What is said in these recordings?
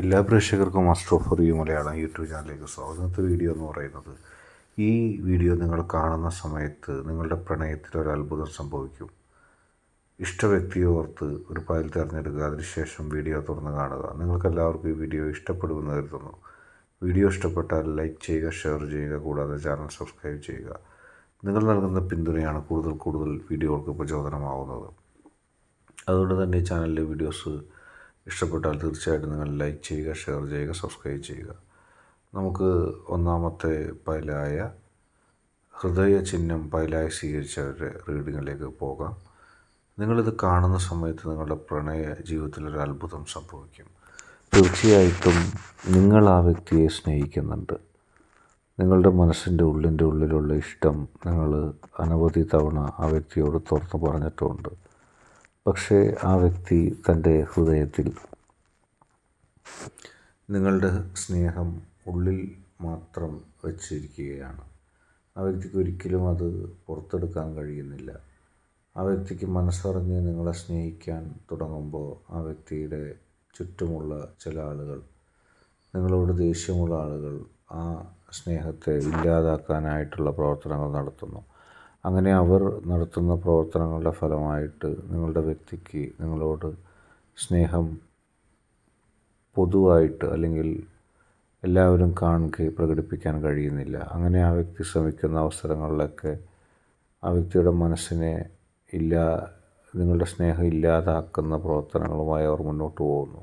എല്ലാ പ്രേക്ഷകർക്കും astro for you Malayalam YouTube ചാനലിലേക്ക് സ്വാഗതത്തെ വീഡിയോ എന്ന് പറയുന്നത് ഈ വീഡിയോ നിങ്ങൾ കാണുന്ന സമയത്ത് നിങ്ങളുടെ പ്രണയത്തിൽ ഒരു അത്ഭുതം സംഭവിക്കും ഇഷ്ട വ്യക്തിയെ ഓർത്ത് ഒരു ഫയൽ തിരഞ്ഞെടുക്കുക അതിനുശേഷം വീഡിയോ തുറന്ന് കാണുക നിങ്ങൾക്കെല്ലാവർക്കും എല്ലാവർക്കും ഈ വീഡിയോ ഇഷ്ടപ്പെടുമെന്ന് കരുതുന്നു വീഡിയോ ഇഷ്ടപ്പെട്ടാൽ ലൈക്ക് ചെയ്യുക ഷെയർ ചെയ്യുക കൂടാതെ ചാനൽ സബ്സ്ക്രൈബ് ചെയ്യുക നിങ്ങൾ നൽകുന്ന പിന്തുണയാണ് കൂടുതൽ കൂടുതൽ വീഡിയോകൾക്ക് പ്രചോദനമാവുന്നത് അതുകൊണ്ട് തന്നെ ചാനലിലെ വീഡിയോസ് ഇഷ്ടപ്പെട്ടാൽ തീർച്ചയായിട്ടും നിങ്ങൾ ലൈക്ക് ചെയ്യുക ഷെയർ ചെയ്യുക സബ്സ്ക്രൈബ് ചെയ്യുക നമുക്ക് ഒന്നാമത്തെ പൈലായ ഹൃദയ ചിഹ്നം പൈലായി സ്വീകരിച്ചവരുടെ റീഡിങ്ങിലേക്ക് പോകാം നിങ്ങളിത് കാണുന്ന സമയത്ത് നിങ്ങളുടെ പ്രണയ ജീവിതത്തിൽ ഒരു അത്ഭുതം സംഭവിക്കും തീർച്ചയായിട്ടും നിങ്ങൾ ആ വ്യക്തിയെ സ്നേഹിക്കുന്നുണ്ട് നിങ്ങളുടെ മനസ്സിൻ്റെ ഉള്ളിൻ്റെ ഉള്ളിലുള്ള ഇഷ്ടം നിങ്ങൾ അനവധി തവണ ആ വ്യക്തിയോട് തുറന്നു പറഞ്ഞിട്ടുമുണ്ട് പക്ഷേ ആ വ്യക്തി തൻ്റെ ഹൃദയത്തിൽ നിങ്ങളുടെ സ്നേഹം ഉള്ളിൽ മാത്രം വച്ചിരിക്കുകയാണ് ആ വ്യക്തിക്ക് ഒരിക്കലും അത് പുറത്തെടുക്കാൻ കഴിയുന്നില്ല ആ വ്യക്തിക്ക് മനസ്സറിഞ്ഞ് നിങ്ങളെ സ്നേഹിക്കാൻ തുടങ്ങുമ്പോൾ ആ വ്യക്തിയുടെ ചുറ്റുമുള്ള ചില ആളുകൾ നിങ്ങളോട് ദേഷ്യമുള്ള ആളുകൾ ആ സ്നേഹത്തെ ഇല്ലാതാക്കാനായിട്ടുള്ള പ്രവർത്തനങ്ങൾ നടത്തുന്നു അങ്ങനെ അവർ നടത്തുന്ന പ്രവർത്തനങ്ങളുടെ ഫലമായിട്ട് നിങ്ങളുടെ വ്യക്തിക്ക് നിങ്ങളോട് സ്നേഹം പൊതുവായിട്ട് അല്ലെങ്കിൽ എല്ലാവരും കാണുക പ്രകടിപ്പിക്കാൻ കഴിയുന്നില്ല അങ്ങനെ ആ വ്യക്തി ശ്രമിക്കുന്ന അവസരങ്ങളിലൊക്കെ ആ വ്യക്തിയുടെ മനസ്സിനെ ഇല്ല നിങ്ങളുടെ സ്നേഹം ഇല്ലാതാക്കുന്ന പ്രവർത്തനങ്ങളുമായി അവർ മുന്നോട്ട് പോകുന്നു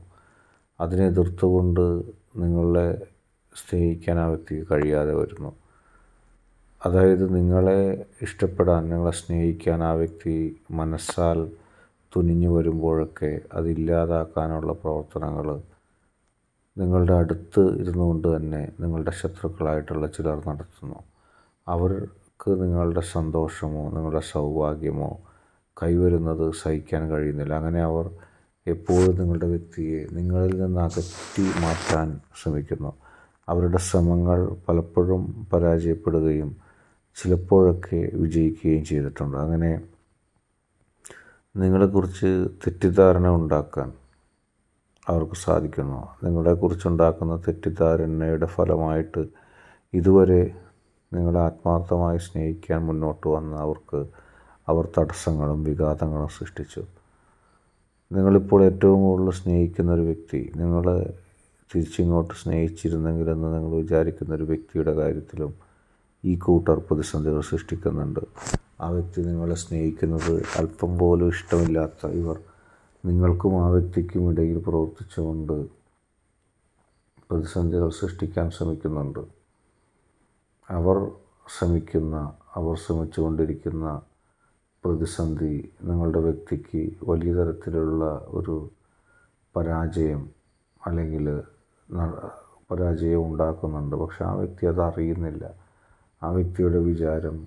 അതിനെ എതിർത്തുകൊണ്ട് നിങ്ങളെ സ്നേഹിക്കാൻ ആ വ്യക്തിക്ക് കഴിയാതെ വരുന്നു അതായത് നിങ്ങളെ ഇഷ്ടപ്പെടാൻ നിങ്ങളെ സ്നേഹിക്കാൻ ആ വ്യക്തി മനസ്സാൽ തുനിഞ്ഞു വരുമ്പോഴൊക്കെ അതില്ലാതാക്കാനുള്ള പ്രവർത്തനങ്ങൾ നിങ്ങളുടെ അടുത്ത് ഇരുന്നു കൊണ്ട് തന്നെ നിങ്ങളുടെ ശത്രുക്കളായിട്ടുള്ള ചിലർ നടത്തുന്നു അവർക്ക് നിങ്ങളുടെ സന്തോഷമോ നിങ്ങളുടെ സൗഭാഗ്യമോ കൈവരുന്നത് സഹിക്കാൻ കഴിയുന്നില്ല അങ്ങനെ അവർ എപ്പോഴും നിങ്ങളുടെ വ്യക്തിയെ നിങ്ങളിൽ നിന്ന് അകറ്റി മാറ്റാൻ ശ്രമിക്കുന്നു അവരുടെ ശ്രമങ്ങൾ പലപ്പോഴും പരാജയപ്പെടുകയും ചിലപ്പോഴൊക്കെ വിജയിക്കുകയും ചെയ്തിട്ടുണ്ട് അങ്ങനെ നിങ്ങളെക്കുറിച്ച് തെറ്റിദ്ധാരണ ഉണ്ടാക്കാൻ അവർക്ക് സാധിക്കുന്നു നിങ്ങളെക്കുറിച്ചുണ്ടാക്കുന്ന തെറ്റിദ്ധാരണയുടെ ഫലമായിട്ട് ഇതുവരെ നിങ്ങളെ ആത്മാർത്ഥമായി സ്നേഹിക്കാൻ മുന്നോട്ട് വന്ന അവർക്ക് അവർ തടസ്സങ്ങളും വിഘാതങ്ങളും സൃഷ്ടിച്ചു നിങ്ങളിപ്പോൾ ഏറ്റവും കൂടുതൽ സ്നേഹിക്കുന്ന ഒരു വ്യക്തി നിങ്ങളെ തിരിച്ചിങ്ങോട്ട് സ്നേഹിച്ചിരുന്നെങ്കിലെന്ന് നിങ്ങൾ വിചാരിക്കുന്ന ഒരു വ്യക്തിയുടെ കാര്യത്തിലും ഈ കൂട്ടർ പ്രതിസന്ധികൾ സൃഷ്ടിക്കുന്നുണ്ട് ആ വ്യക്തി നിങ്ങളെ സ്നേഹിക്കുന്നത് അല്പം പോലും ഇഷ്ടമില്ലാത്ത ഇവർ നിങ്ങൾക്കും ആ വ്യക്തിക്കും ഇടയിൽ പ്രവർത്തിച്ചുകൊണ്ട് പ്രതിസന്ധികൾ സൃഷ്ടിക്കാൻ ശ്രമിക്കുന്നുണ്ട് അവർ ശ്രമിക്കുന്ന അവർ ശ്രമിച്ചുകൊണ്ടിരിക്കുന്ന പ്രതിസന്ധി നിങ്ങളുടെ വ്യക്തിക്ക് വലിയ തരത്തിലുള്ള ഒരു പരാജയം അല്ലെങ്കിൽ പരാജയം ഉണ്ടാക്കുന്നുണ്ട് പക്ഷെ ആ വ്യക്തി അത് അറിയുന്നില്ല ആ വ്യക്തിയുടെ വിചാരം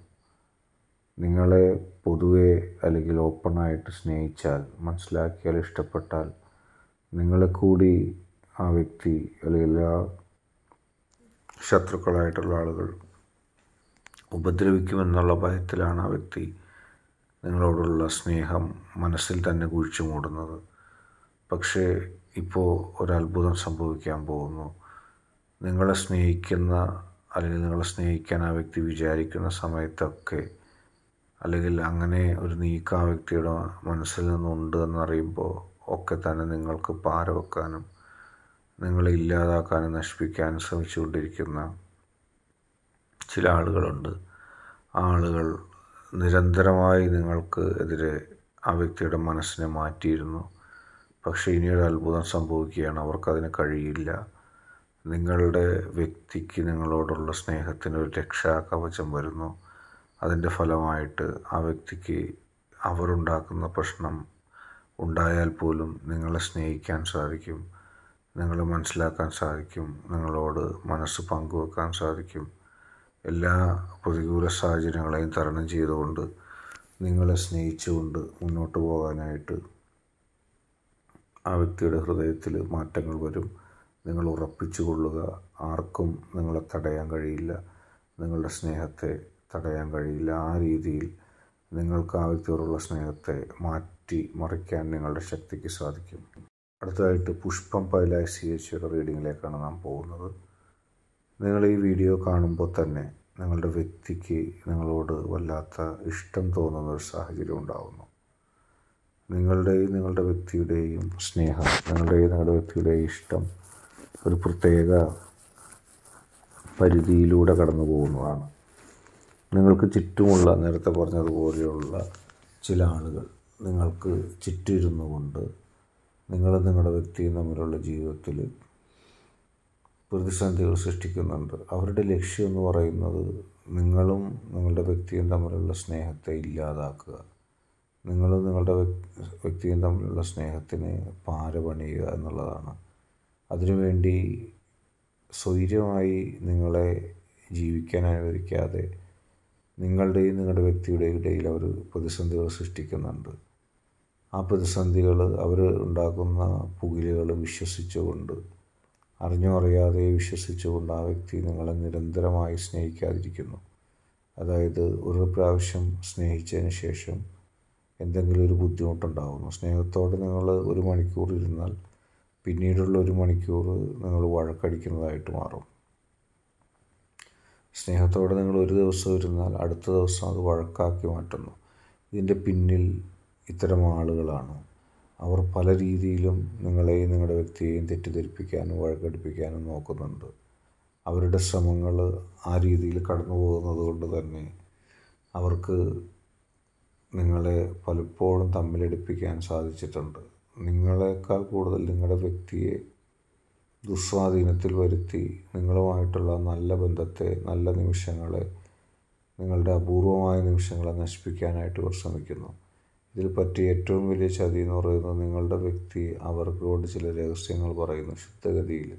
നിങ്ങളെ പൊതുവെ അല്ലെങ്കിൽ ഓപ്പണായിട്ട് സ്നേഹിച്ചാൽ മനസ്സിലാക്കിയാൽ ഇഷ്ടപ്പെട്ടാൽ നിങ്ങളെ കൂടി ആ വ്യക്തി അല്ലെങ്കിൽ ആ ശത്രുക്കളായിട്ടുള്ള ആളുകൾ ഉപദ്രവിക്കുമെന്നുള്ള ഭയത്തിലാണ് ആ വ്യക്തി നിങ്ങളോടുള്ള സ്നേഹം മനസ്സിൽ തന്നെ കുഴിച്ചു മൂടുന്നത് പക്ഷേ ഇപ്പോൾ ഒരത്ഭുതം സംഭവിക്കാൻ പോകുന്നു നിങ്ങളെ സ്നേഹിക്കുന്ന അല്ലെങ്കിൽ നിങ്ങളെ സ്നേഹിക്കാൻ ആ വ്യക്തി വിചാരിക്കുന്ന സമയത്തൊക്കെ അല്ലെങ്കിൽ അങ്ങനെ ഒരു നീക്കം ആ വ്യക്തിയുടെ മനസ്സിൽ നിന്നുണ്ട് എന്നറിയുമ്പോൾ ഒക്കെ തന്നെ നിങ്ങൾക്ക് പാര വെക്കാനും നിങ്ങളെ ഇല്ലാതാക്കാനും നശിപ്പിക്കാനും ശ്രമിച്ചുകൊണ്ടിരിക്കുന്ന ചില ആളുകളുണ്ട് ആളുകൾ നിരന്തരമായി നിങ്ങൾക്ക് എതിരെ ആ വ്യക്തിയുടെ മനസ്സിനെ മാറ്റിയിരുന്നു പക്ഷേ ഇനിയൊരു അത്ഭുതം സംഭവിക്കുകയാണ് അവർക്കതിന് കഴിയില്ല നിങ്ങളുടെ വ്യക്തിക്ക് നിങ്ങളോടുള്ള സ്നേഹത്തിന് ഒരു രക്ഷാകവചം വരുന്നു അതിൻ്റെ ഫലമായിട്ട് ആ വ്യക്തിക്ക് അവരുണ്ടാക്കുന്ന പ്രശ്നം ഉണ്ടായാൽ പോലും നിങ്ങളെ സ്നേഹിക്കാൻ സാധിക്കും നിങ്ങളെ മനസ്സിലാക്കാൻ സാധിക്കും നിങ്ങളോട് മനസ്സ് പങ്കുവെക്കാൻ സാധിക്കും എല്ലാ പ്രതികൂല സാഹചര്യങ്ങളെയും തരണം ചെയ്തുകൊണ്ട് നിങ്ങളെ സ്നേഹിച്ചുകൊണ്ട് മുന്നോട്ട് പോകാനായിട്ട് ആ വ്യക്തിയുടെ ഹൃദയത്തിൽ മാറ്റങ്ങൾ വരും നിങ്ങൾ ഉറപ്പിച്ചു കൊള്ളുക ആർക്കും നിങ്ങളെ തടയാൻ കഴിയില്ല നിങ്ങളുടെ സ്നേഹത്തെ തടയാൻ കഴിയില്ല ആ രീതിയിൽ നിങ്ങൾക്ക് ആ വ്യക്തിയോടുള്ള സ്നേഹത്തെ മാറ്റി മറിക്കാൻ നിങ്ങളുടെ ശക്തിക്ക് സാധിക്കും അടുത്തതായിട്ട് പുഷ്പം പൈലായ് സി എച്ചയുടെ റീഡിങ്ങിലേക്കാണ് നാം പോകുന്നത് നിങ്ങൾ ഈ വീഡിയോ കാണുമ്പോൾ തന്നെ നിങ്ങളുടെ വ്യക്തിക്ക് നിങ്ങളോട് വല്ലാത്ത ഇഷ്ടം തോന്നുന്ന ഒരു സാഹചര്യം ഉണ്ടാകുന്നു നിങ്ങളുടെയും നിങ്ങളുടെ വ്യക്തിയുടെയും സ്നേഹം നിങ്ങളുടെയും നിങ്ങളുടെ വ്യക്തിയുടെയും ഇഷ്ടം ഒരു പ്രത്യേക പരിധിയിലൂടെ കടന്നു പോകുന്നതാണ് നിങ്ങൾക്ക് ചുറ്റുമുള്ള നേരത്തെ പറഞ്ഞതുപോലെയുള്ള ചില ആളുകൾ നിങ്ങൾക്ക് ചുറ്റിരുന്നു കൊണ്ട് നിങ്ങൾ നിങ്ങളുടെ വ്യക്തിയും തമ്മിലുള്ള ജീവിതത്തിൽ പ്രതിസന്ധികൾ സൃഷ്ടിക്കുന്നുണ്ട് അവരുടെ ലക്ഷ്യം എന്ന് പറയുന്നത് നിങ്ങളും നിങ്ങളുടെ വ്യക്തിയും തമ്മിലുള്ള സ്നേഹത്തെ ഇല്ലാതാക്കുക നിങ്ങളും നിങ്ങളുടെ വ്യക്തിയും തമ്മിലുള്ള സ്നേഹത്തിന് പാര പണിയുക എന്നുള്ളതാണ് അതിനുവേണ്ടി സ്വൈര്യമായി നിങ്ങളെ ജീവിക്കാൻ അനുവദിക്കാതെ നിങ്ങളുടെയും നിങ്ങളുടെ വ്യക്തിയുടെയും ഇടയിൽ അവർ പ്രതിസന്ധികൾ സൃഷ്ടിക്കുന്നുണ്ട് ആ പ്രതിസന്ധികൾ അവർ ഉണ്ടാക്കുന്ന പുകിലുകൾ വിശ്വസിച്ചുകൊണ്ട് അറിഞ്ഞോ അറിയാതെ വിശ്വസിച്ചുകൊണ്ട് ആ വ്യക്തി നിങ്ങളെ നിരന്തരമായി സ്നേഹിക്കാതിരിക്കുന്നു അതായത് ഒരു പ്രാവശ്യം സ്നേഹിച്ചതിന് ശേഷം എന്തെങ്കിലും ഒരു ബുദ്ധിമുട്ടുണ്ടാകുന്നു സ്നേഹത്തോടെ നിങ്ങൾ ഒരു മണിക്കൂർ ഇരുന്നാൽ പിന്നീടുള്ള ഒരു മണിക്കൂർ നിങ്ങൾ വഴക്കടിക്കുന്നതായിട്ട് മാറും സ്നേഹത്തോടെ നിങ്ങൾ ഒരു ദിവസം ഇരുന്നാൽ അടുത്ത ദിവസം അത് വഴക്കാക്കി മാറ്റുന്നു ഇതിൻ്റെ പിന്നിൽ ഇത്തരം ആളുകളാണ് അവർ പല രീതിയിലും നിങ്ങളെയും നിങ്ങളുടെ വ്യക്തിയെയും തെറ്റിദ്ധരിപ്പിക്കാനും വഴക്കടിപ്പിക്കാനും നോക്കുന്നുണ്ട് അവരുടെ ശ്രമങ്ങൾ ആ രീതിയിൽ കടന്നു പോകുന്നത് കൊണ്ട് തന്നെ അവർക്ക് നിങ്ങളെ പലപ്പോഴും തമ്മിലെടുപ്പിക്കാൻ സാധിച്ചിട്ടുണ്ട് നിങ്ങളെക്കാൾ കൂടുതൽ നിങ്ങളുടെ വ്യക്തിയെ ദുസ്വാധീനത്തിൽ വരുത്തി നിങ്ങളുമായിട്ടുള്ള നല്ല ബന്ധത്തെ നല്ല നിമിഷങ്ങളെ നിങ്ങളുടെ അപൂർവമായ നിമിഷങ്ങളെ നശിപ്പിക്കാനായിട്ട് ഇവർ ശ്രമിക്കുന്നു ഇതിൽ പറ്റിയ ഏറ്റവും വലിയ ചതി എന്ന് പറയുന്നത് നിങ്ങളുടെ വ്യക്തി അവർക്കോട് ചില രഹസ്യങ്ങൾ പറയുന്നു ശുദ്ധഗതിയിൽ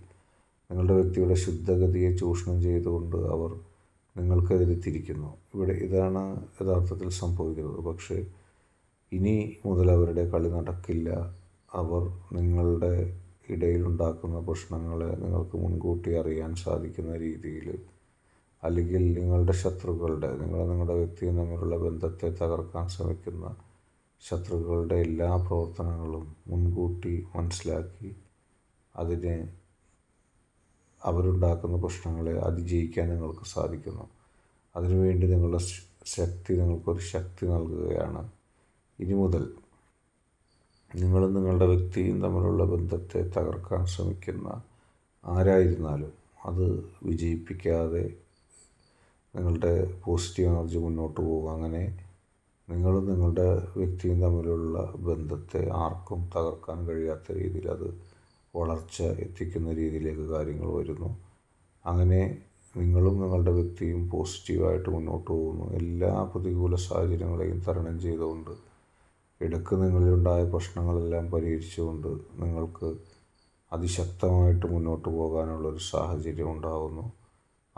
നിങ്ങളുടെ വ്യക്തിയുടെ ശുദ്ധഗതിയെ ചൂഷണം ചെയ്തുകൊണ്ട് അവർ നിങ്ങൾക്കെതിരെ തിരിക്കുന്നു ഇവിടെ ഇതാണ് യഥാർത്ഥത്തിൽ സംഭവിക്കുന്നത് പക്ഷേ ഇനി മുതൽ അവരുടെ കളി നടക്കില്ല അവർ നിങ്ങളുടെ ഇടയിലുണ്ടാക്കുന്ന പ്രശ്നങ്ങളെ നിങ്ങൾക്ക് മുൻകൂട്ടി അറിയാൻ സാധിക്കുന്ന രീതിയിൽ അല്ലെങ്കിൽ നിങ്ങളുടെ ശത്രുക്കളുടെ നിങ്ങൾ നിങ്ങളുടെ വ്യക്തിയും തമ്മിലുള്ള ബന്ധത്തെ തകർക്കാൻ ശ്രമിക്കുന്ന ശത്രുക്കളുടെ എല്ലാ പ്രവർത്തനങ്ങളും മുൻകൂട്ടി മനസ്സിലാക്കി അതിനെ അവരുണ്ടാക്കുന്ന പ്രശ്നങ്ങളെ അതിജയിക്കാൻ നിങ്ങൾക്ക് സാധിക്കുന്നു അതിനുവേണ്ടി നിങ്ങളുടെ ശക്തി നിങ്ങൾക്കൊരു ശക്തി നൽകുകയാണ് ഇനി മുതൽ നിങ്ങളും നിങ്ങളുടെ വ്യക്തിയും തമ്മിലുള്ള ബന്ധത്തെ തകർക്കാൻ ശ്രമിക്കുന്ന ആരായിരുന്നാലും അത് വിജയിപ്പിക്കാതെ നിങ്ങളുടെ പോസിറ്റീവ് എനർജി മുന്നോട്ട് പോകുക അങ്ങനെ നിങ്ങളും നിങ്ങളുടെ വ്യക്തിയും തമ്മിലുള്ള ബന്ധത്തെ ആർക്കും തകർക്കാൻ കഴിയാത്ത രീതിയിൽ അത് വളർച്ച എത്തിക്കുന്ന രീതിയിലേക്ക് കാര്യങ്ങൾ വരുന്നു അങ്ങനെ നിങ്ങളും നിങ്ങളുടെ വ്യക്തിയും പോസിറ്റീവായിട്ട് മുന്നോട്ട് പോകുന്നു എല്ലാ പ്രതികൂല സാഹചര്യങ്ങളെയും തരണം ചെയ്തുകൊണ്ട് ഇടയ്ക്ക് നിങ്ങളിലുണ്ടായ പ്രശ്നങ്ങളെല്ലാം പരിഹരിച്ചുകൊണ്ട് നിങ്ങൾക്ക് അതിശക്തമായിട്ട് മുന്നോട്ട് പോകാനുള്ളൊരു സാഹചര്യം ഉണ്ടാകുന്നു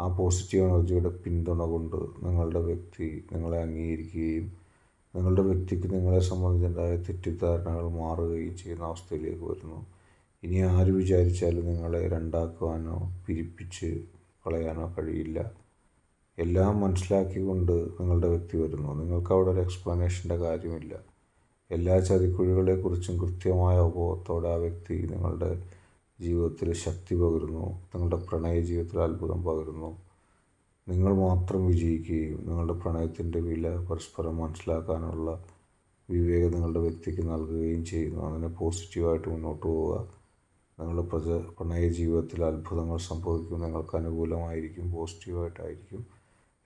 ആ പോസിറ്റീവ് എനർജിയുടെ പിന്തുണ കൊണ്ട് നിങ്ങളുടെ വ്യക്തി നിങ്ങളെ അംഗീകരിക്കുകയും നിങ്ങളുടെ വ്യക്തിക്ക് നിങ്ങളെ സംബന്ധിച്ചുണ്ടായ തെറ്റിദ്ധാരണകൾ മാറുകയും ചെയ്യുന്ന അവസ്ഥയിലേക്ക് വരുന്നു ഇനി ആര് വിചാരിച്ചാലും നിങ്ങളെ രണ്ടാക്കുവാനോ പിരിപ്പിച്ച് കളയാനോ കഴിയില്ല എല്ലാം മനസ്സിലാക്കിക്കൊണ്ട് നിങ്ങളുടെ വ്യക്തി വരുന്നു നിങ്ങൾക്ക് അവിടെ ഒരു എക്സ്പ്ലനേഷൻ്റെ കാര്യമില്ല എല്ലാ ചതിക്കുഴികളെക്കുറിച്ചും കൃത്യമായ അവബോധത്തോടെ ആ വ്യക്തി നിങ്ങളുടെ ജീവിതത്തിൽ ശക്തി പകരുന്നു നിങ്ങളുടെ പ്രണയ ജീവിതത്തിൽ അത്ഭുതം പകരുന്നു നിങ്ങൾ മാത്രം വിജയിക്കുകയും നിങ്ങളുടെ പ്രണയത്തിൻ്റെ വില പരസ്പരം മനസ്സിലാക്കാനുള്ള വിവേകം നിങ്ങളുടെ വ്യക്തിക്ക് നൽകുകയും ചെയ്യുന്നു അങ്ങനെ പോസിറ്റീവായിട്ട് മുന്നോട്ട് പോവുക നിങ്ങളുടെ പ്രജ പ്രണയ ജീവിതത്തിൽ അത്ഭുതങ്ങൾ സംഭവിക്കും നിങ്ങൾക്ക് അനുകൂലമായിരിക്കും പോസിറ്റീവായിട്ടായിരിക്കും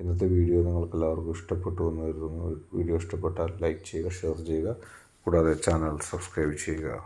ഇന്നത്തെ വീഡിയോ നിങ്ങൾക്ക് എല്ലാവർക്കും ഇഷ്ടപ്പെട്ടു എന്ന് കരുതുന്നു വീഡിയോ ഇഷ്ടപ്പെട്ടാൽ ലൈക്ക് ചെയ്യുക ഷെയർ ചെയ്യുക കൂടാതെ ചാനൽ സബ്സ്ക്രൈബ് ചെയ്യുക